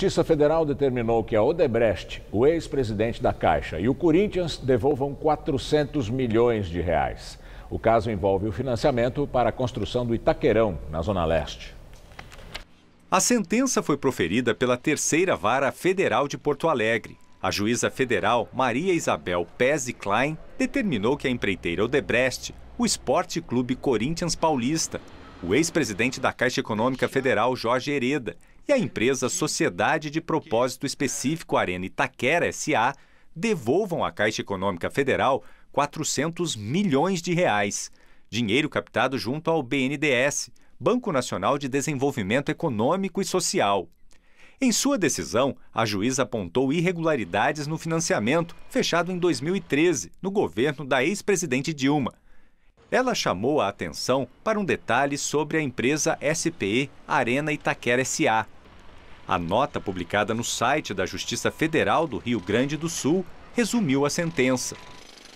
Justiça Federal determinou que a Odebrecht, o ex-presidente da Caixa, e o Corinthians devolvam 400 milhões de reais. O caso envolve o financiamento para a construção do Itaquerão, na Zona Leste. A sentença foi proferida pela Terceira Vara Federal de Porto Alegre. A juíza federal Maria Isabel Pese Klein determinou que a empreiteira Odebrecht, o Esporte Clube Corinthians Paulista, o ex-presidente da Caixa Econômica Federal Jorge Hereda e a empresa Sociedade de Propósito Específico Arena Itaquera S.A. devolvam à Caixa Econômica Federal 400 milhões de reais, dinheiro captado junto ao BNDES, Banco Nacional de Desenvolvimento Econômico e Social. Em sua decisão, a juíza apontou irregularidades no financiamento, fechado em 2013, no governo da ex-presidente Dilma. Ela chamou a atenção para um detalhe sobre a empresa SPE Arena Itaquera SA, a nota publicada no site da Justiça Federal do Rio Grande do Sul resumiu a sentença.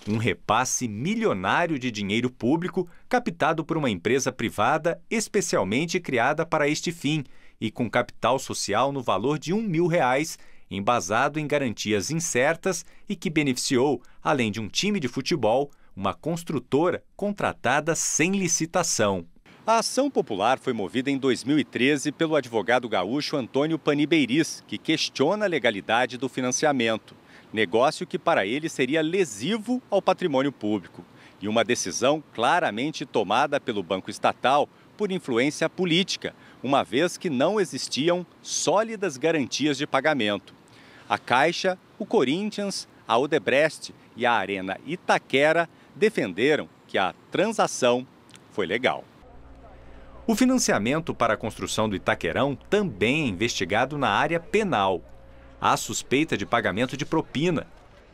Um repasse milionário de dinheiro público captado por uma empresa privada especialmente criada para este fim e com capital social no valor de um mil reais, embasado em garantias incertas e que beneficiou, além de um time de futebol, uma construtora contratada sem licitação. A ação popular foi movida em 2013 pelo advogado gaúcho Antônio Panibeiris, que questiona a legalidade do financiamento, negócio que para ele seria lesivo ao patrimônio público, e uma decisão claramente tomada pelo banco estatal por influência política, uma vez que não existiam sólidas garantias de pagamento. A Caixa, o Corinthians, a Odebrecht e a Arena Itaquera defenderam que a transação foi legal. O financiamento para a construção do Itaquerão também é investigado na área penal. Há suspeita de pagamento de propina.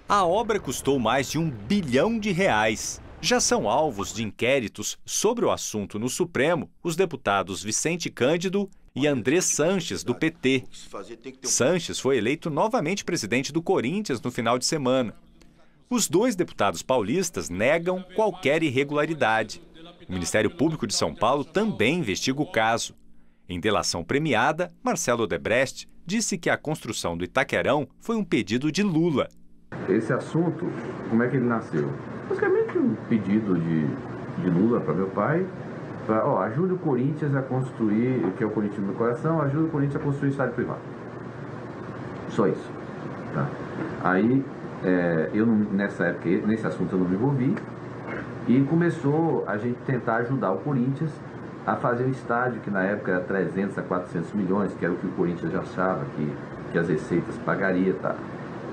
A obra custou mais de um bilhão de reais. Já são alvos de inquéritos sobre o assunto no Supremo os deputados Vicente Cândido e André Sanches, do PT. Sanches foi eleito novamente presidente do Corinthians no final de semana. Os dois deputados paulistas negam qualquer irregularidade. O Ministério Público de São Paulo também investiga o caso. Em delação premiada, Marcelo Odebrecht disse que a construção do Itaquerão foi um pedido de Lula. Esse assunto, como é que ele nasceu? Basicamente um pedido de, de Lula para meu pai, para, ó, o Corinthians a construir, que é o Corinthians do coração, ajude o Corinthians a construir estádio privado. Só isso. Tá? Aí, é, eu nessa época, nesse assunto eu não me envolvi, e começou a gente tentar ajudar o Corinthians a fazer um estádio que na época era 300 a 400 milhões, que era o que o Corinthians já achava que, que as receitas pagaria, tá?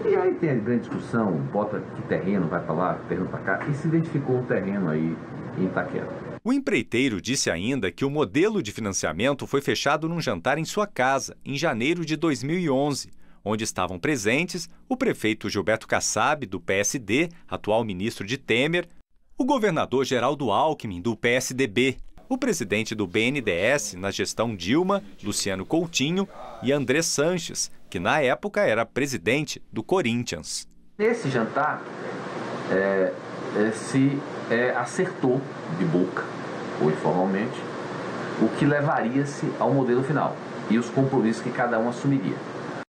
E aí tem a grande discussão, bota que terreno, vai para lá, terreno para cá, e se identificou um terreno aí em Itaquera. O empreiteiro disse ainda que o modelo de financiamento foi fechado num jantar em sua casa, em janeiro de 2011, onde estavam presentes o prefeito Gilberto Kassab, do PSD, atual ministro de Temer, o governador Geraldo Alckmin, do PSDB, o presidente do BNDES na gestão Dilma, Luciano Coutinho, e André Sanches, que na época era presidente do Corinthians. Nesse jantar, é, é, se é, acertou de boca, ou informalmente, o que levaria-se ao modelo final e os compromissos que cada um assumiria.